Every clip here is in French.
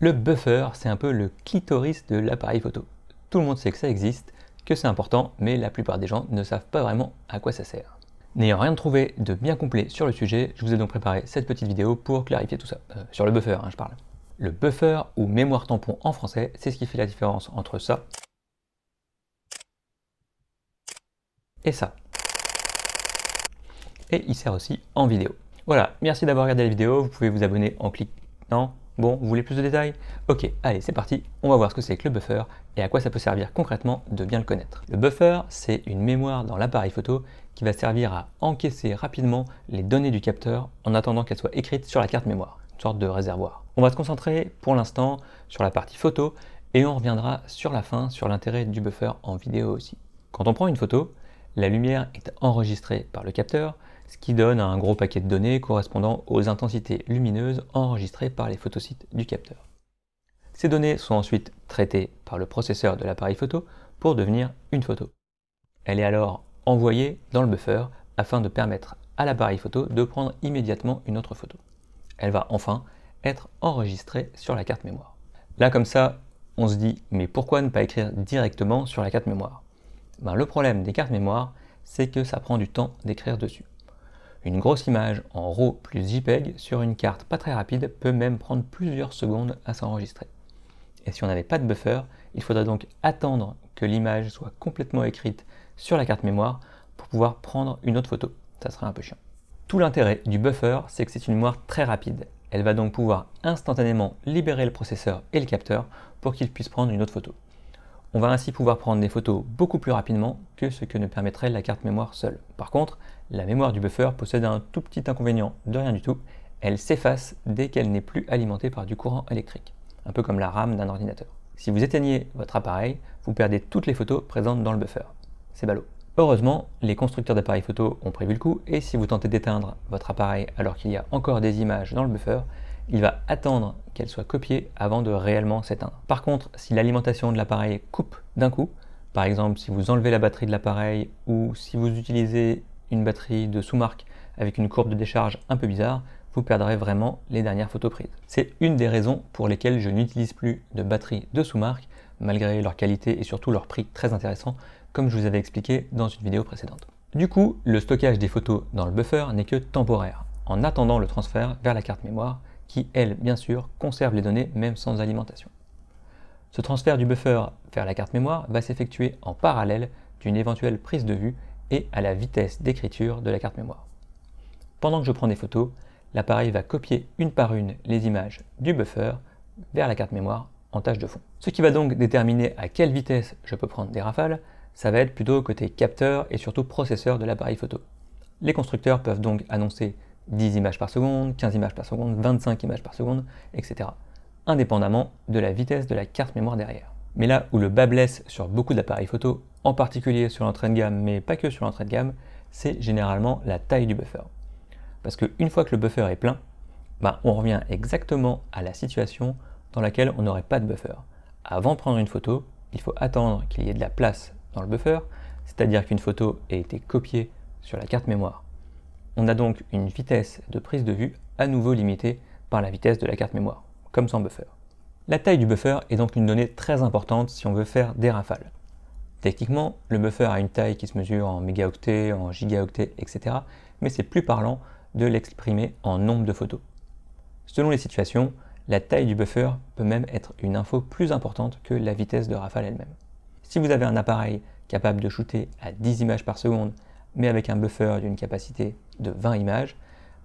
Le buffer, c'est un peu le clitoris de l'appareil photo. Tout le monde sait que ça existe, que c'est important, mais la plupart des gens ne savent pas vraiment à quoi ça sert. N'ayant rien trouvé de bien complet sur le sujet, je vous ai donc préparé cette petite vidéo pour clarifier tout ça. Euh, sur le buffer, hein, je parle. Le buffer, ou mémoire tampon en français, c'est ce qui fait la différence entre ça et ça. Et il sert aussi en vidéo. Voilà, merci d'avoir regardé la vidéo, vous pouvez vous abonner en cliquant Bon, vous voulez plus de détails Ok, allez, c'est parti, on va voir ce que c'est que le buffer et à quoi ça peut servir concrètement de bien le connaître. Le buffer, c'est une mémoire dans l'appareil photo qui va servir à encaisser rapidement les données du capteur en attendant qu'elles soient écrites sur la carte mémoire, une sorte de réservoir. On va se concentrer pour l'instant sur la partie photo et on reviendra sur la fin sur l'intérêt du buffer en vidéo aussi. Quand on prend une photo, la lumière est enregistrée par le capteur, ce qui donne un gros paquet de données correspondant aux intensités lumineuses enregistrées par les photosites du capteur. Ces données sont ensuite traitées par le processeur de l'appareil photo pour devenir une photo. Elle est alors envoyée dans le buffer afin de permettre à l'appareil photo de prendre immédiatement une autre photo. Elle va enfin être enregistrée sur la carte mémoire. Là comme ça, on se dit mais pourquoi ne pas écrire directement sur la carte mémoire ben, Le problème des cartes mémoire, c'est que ça prend du temps d'écrire dessus. Une grosse image en RAW plus JPEG sur une carte pas très rapide peut même prendre plusieurs secondes à s'enregistrer. Et si on n'avait pas de buffer, il faudrait donc attendre que l'image soit complètement écrite sur la carte mémoire pour pouvoir prendre une autre photo. Ça serait un peu chiant. Tout l'intérêt du buffer, c'est que c'est une mémoire très rapide. Elle va donc pouvoir instantanément libérer le processeur et le capteur pour qu'il puisse prendre une autre photo. On va ainsi pouvoir prendre des photos beaucoup plus rapidement que ce que ne permettrait la carte mémoire seule. Par contre, la mémoire du buffer possède un tout petit inconvénient de rien du tout, elle s'efface dès qu'elle n'est plus alimentée par du courant électrique, un peu comme la RAM d'un ordinateur. Si vous éteignez votre appareil, vous perdez toutes les photos présentes dans le buffer. C'est ballot. Heureusement, les constructeurs d'appareils photo ont prévu le coup, et si vous tentez d'éteindre votre appareil alors qu'il y a encore des images dans le buffer, il va attendre qu'elles soient copiées avant de réellement s'éteindre. Par contre, si l'alimentation de l'appareil coupe d'un coup, par exemple si vous enlevez la batterie de l'appareil ou si vous utilisez une batterie de sous-marque avec une courbe de décharge un peu bizarre, vous perdrez vraiment les dernières photos prises. C'est une des raisons pour lesquelles je n'utilise plus de batterie de sous-marque, malgré leur qualité et surtout leur prix très intéressant, comme je vous avais expliqué dans une vidéo précédente. Du coup, le stockage des photos dans le buffer n'est que temporaire, en attendant le transfert vers la carte mémoire, qui elle, bien sûr, conserve les données même sans alimentation. Ce transfert du buffer vers la carte mémoire va s'effectuer en parallèle d'une éventuelle prise de vue et à la vitesse d'écriture de la carte mémoire. Pendant que je prends des photos, l'appareil va copier une par une les images du buffer vers la carte mémoire en tâche de fond. Ce qui va donc déterminer à quelle vitesse je peux prendre des rafales, ça va être plutôt côté capteur et surtout processeur de l'appareil photo. Les constructeurs peuvent donc annoncer 10 images par seconde, 15 images par seconde, 25 images par seconde, etc. indépendamment de la vitesse de la carte mémoire derrière. Mais là où le bas blesse sur beaucoup d'appareils photo, en particulier sur l'entrée de gamme, mais pas que sur l'entrée de gamme, c'est généralement la taille du buffer. Parce qu'une fois que le buffer est plein, bah, on revient exactement à la situation dans laquelle on n'aurait pas de buffer. Avant de prendre une photo, il faut attendre qu'il y ait de la place dans le buffer, c'est-à-dire qu'une photo ait été copiée sur la carte mémoire. On a donc une vitesse de prise de vue à nouveau limitée par la vitesse de la carte mémoire, comme sans buffer. La taille du buffer est donc une donnée très importante si on veut faire des rafales. Techniquement, le buffer a une taille qui se mesure en mégaoctets, en gigaoctets, etc. Mais c'est plus parlant de l'exprimer en nombre de photos. Selon les situations, la taille du buffer peut même être une info plus importante que la vitesse de rafale elle-même. Si vous avez un appareil capable de shooter à 10 images par seconde, mais avec un buffer d'une capacité de 20 images,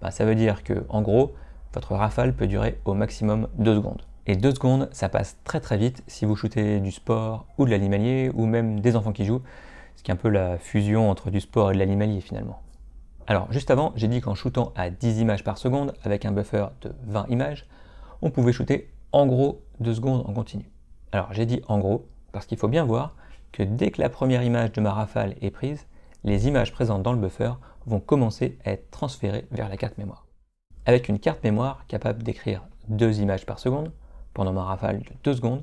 bah, ça veut dire que, en gros, votre rafale peut durer au maximum 2 secondes. Et deux secondes, ça passe très très vite si vous shootez du sport ou de l'animalier ou même des enfants qui jouent, ce qui est un peu la fusion entre du sport et de l'animalier finalement. Alors juste avant, j'ai dit qu'en shootant à 10 images par seconde avec un buffer de 20 images, on pouvait shooter en gros 2 secondes en continu. Alors j'ai dit en gros parce qu'il faut bien voir que dès que la première image de ma rafale est prise, les images présentes dans le buffer vont commencer à être transférées vers la carte mémoire. Avec une carte mémoire capable d'écrire 2 images par seconde, pendant ma rafale de 2 secondes,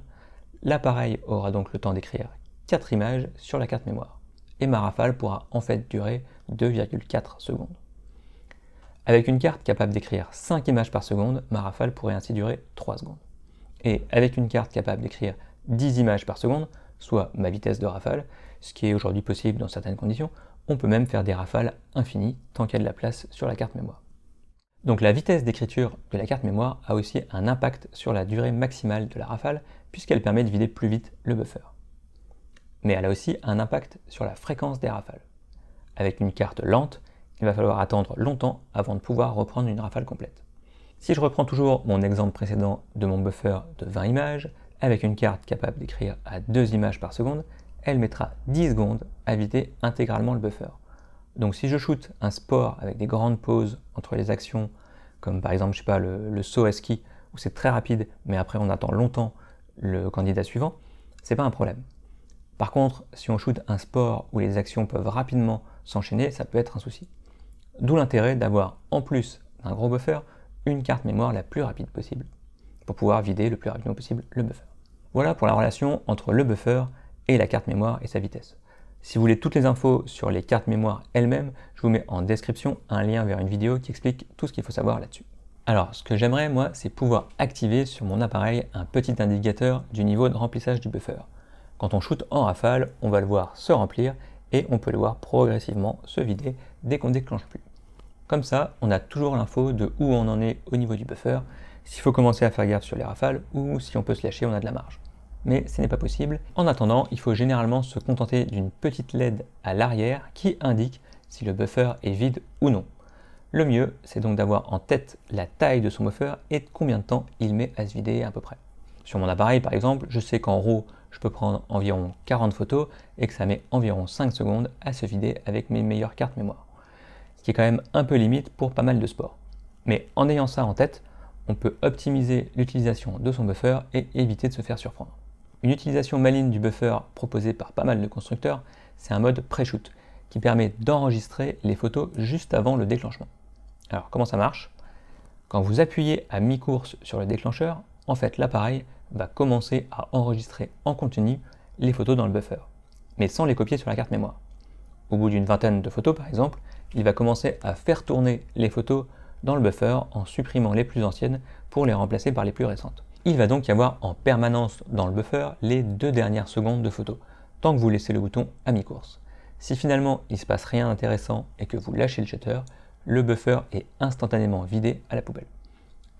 l'appareil aura donc le temps d'écrire 4 images sur la carte mémoire, et ma rafale pourra en fait durer 2,4 secondes. Avec une carte capable d'écrire 5 images par seconde, ma rafale pourrait ainsi durer 3 secondes. Et avec une carte capable d'écrire 10 images par seconde, soit ma vitesse de rafale, ce qui est aujourd'hui possible dans certaines conditions, on peut même faire des rafales infinies tant qu'il y a de la place sur la carte mémoire. Donc la vitesse d'écriture de la carte mémoire a aussi un impact sur la durée maximale de la rafale puisqu'elle permet de vider plus vite le buffer. Mais elle a aussi un impact sur la fréquence des rafales. Avec une carte lente, il va falloir attendre longtemps avant de pouvoir reprendre une rafale complète. Si je reprends toujours mon exemple précédent de mon buffer de 20 images, avec une carte capable d'écrire à 2 images par seconde, elle mettra 10 secondes à vider intégralement le buffer. Donc si je shoote un sport avec des grandes pauses entre les actions, comme par exemple, je sais pas, le, le saut à ski, où c'est très rapide, mais après on attend longtemps le candidat suivant, c'est pas un problème. Par contre, si on shoot un sport où les actions peuvent rapidement s'enchaîner, ça peut être un souci. D'où l'intérêt d'avoir, en plus d'un gros buffer, une carte mémoire la plus rapide possible, pour pouvoir vider le plus rapidement possible le buffer. Voilà pour la relation entre le buffer et la carte mémoire et sa vitesse. Si vous voulez toutes les infos sur les cartes mémoire elles-mêmes, je vous mets en description un lien vers une vidéo qui explique tout ce qu'il faut savoir là-dessus. Alors, ce que j'aimerais, moi, c'est pouvoir activer sur mon appareil un petit indicateur du niveau de remplissage du buffer. Quand on shoot en rafale, on va le voir se remplir et on peut le voir progressivement se vider dès qu'on ne déclenche plus. Comme ça, on a toujours l'info de où on en est au niveau du buffer, s'il faut commencer à faire gaffe sur les rafales ou si on peut se lâcher, on a de la marge mais ce n'est pas possible. En attendant, il faut généralement se contenter d'une petite LED à l'arrière qui indique si le buffer est vide ou non. Le mieux, c'est donc d'avoir en tête la taille de son buffer et combien de temps il met à se vider à peu près. Sur mon appareil, par exemple, je sais qu'en RAW, je peux prendre environ 40 photos et que ça met environ 5 secondes à se vider avec mes meilleures cartes mémoire. Ce qui est quand même un peu limite pour pas mal de sports. Mais en ayant ça en tête, on peut optimiser l'utilisation de son buffer et éviter de se faire surprendre. Une utilisation maligne du buffer proposée par pas mal de constructeurs, c'est un mode pré-shoot qui permet d'enregistrer les photos juste avant le déclenchement. Alors comment ça marche Quand vous appuyez à mi-course sur le déclencheur, en fait l'appareil va commencer à enregistrer en contenu les photos dans le buffer, mais sans les copier sur la carte mémoire. Au bout d'une vingtaine de photos par exemple, il va commencer à faire tourner les photos dans le buffer en supprimant les plus anciennes pour les remplacer par les plus récentes. Il va donc y avoir en permanence dans le buffer les deux dernières secondes de photo, tant que vous laissez le bouton à mi-course. Si finalement il ne se passe rien d'intéressant et que vous lâchez le shutter, le buffer est instantanément vidé à la poubelle.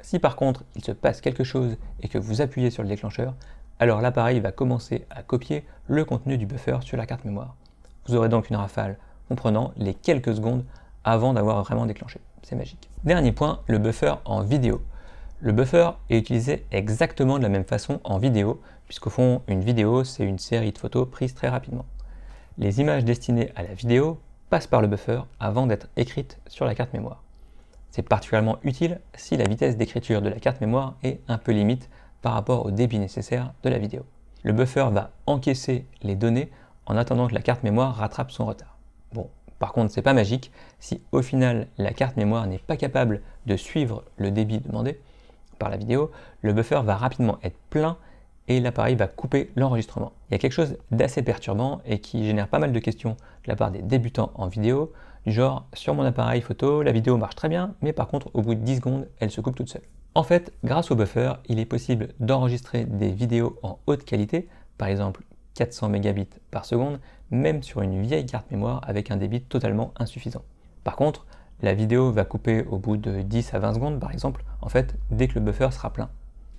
Si par contre il se passe quelque chose et que vous appuyez sur le déclencheur, alors l'appareil va commencer à copier le contenu du buffer sur la carte mémoire. Vous aurez donc une rafale comprenant les quelques secondes avant d'avoir vraiment déclenché. C'est magique. Dernier point, le buffer en vidéo. Le buffer est utilisé exactement de la même façon en vidéo, puisqu'au fond, une vidéo, c'est une série de photos prises très rapidement. Les images destinées à la vidéo passent par le buffer avant d'être écrites sur la carte mémoire. C'est particulièrement utile si la vitesse d'écriture de la carte mémoire est un peu limite par rapport au débit nécessaire de la vidéo. Le buffer va encaisser les données en attendant que la carte mémoire rattrape son retard. Bon, par contre, c'est pas magique. Si au final la carte mémoire n'est pas capable de suivre le débit demandé, par la vidéo, le buffer va rapidement être plein et l'appareil va couper l'enregistrement. Il y a quelque chose d'assez perturbant et qui génère pas mal de questions de la part des débutants en vidéo, du genre sur mon appareil photo, la vidéo marche très bien, mais par contre au bout de 10 secondes, elle se coupe toute seule. En fait, grâce au buffer, il est possible d'enregistrer des vidéos en haute qualité, par exemple 400 mégabits par seconde, même sur une vieille carte mémoire avec un débit totalement insuffisant. Par contre, la vidéo va couper au bout de 10 à 20 secondes par exemple, en fait, dès que le buffer sera plein.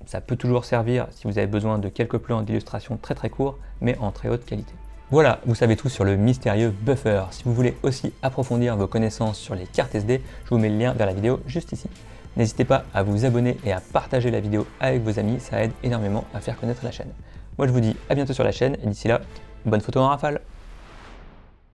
Ça peut toujours servir si vous avez besoin de quelques plans d'illustration très très courts, mais en très haute qualité. Voilà, vous savez tout sur le mystérieux buffer. Si vous voulez aussi approfondir vos connaissances sur les cartes SD, je vous mets le lien vers la vidéo juste ici. N'hésitez pas à vous abonner et à partager la vidéo avec vos amis, ça aide énormément à faire connaître la chaîne. Moi je vous dis à bientôt sur la chaîne et d'ici là, bonne photo en rafale